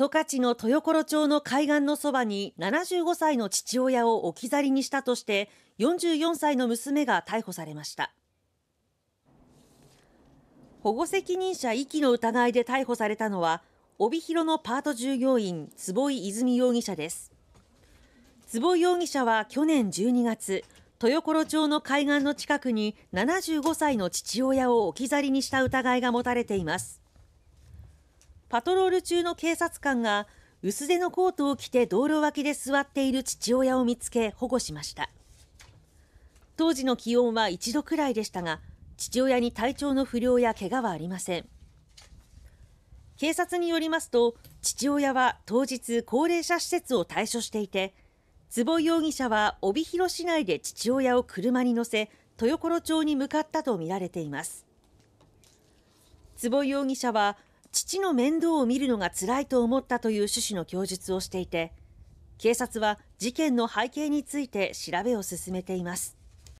十勝の豊頃町の海岸のそばに75歳の父親を置き去りにしたとして44歳の娘が逮捕されました保護責任者遺棄の疑いで逮捕されたのは帯広のパート従業員坪井泉容疑者です坪井容疑者は去年12月豊頃町の海岸の近くに75歳の父親を置き去りにした疑いが持たれていますパトロール中の警察官が薄手のコートを着て道路脇で座っている父親を見つけ保護しました当時の気温は1度くらいでしたが父親に体調の不良や怪我はありません警察によりますと父親は当日高齢者施設を退所していて坪井容疑者は帯広市内で父親を車に乗せ豊頃町に向かったとみられています坪井容疑者は父の面倒を見るのが辛いと思ったという趣旨の供述をしていて警察は事件の背景について調べを進めています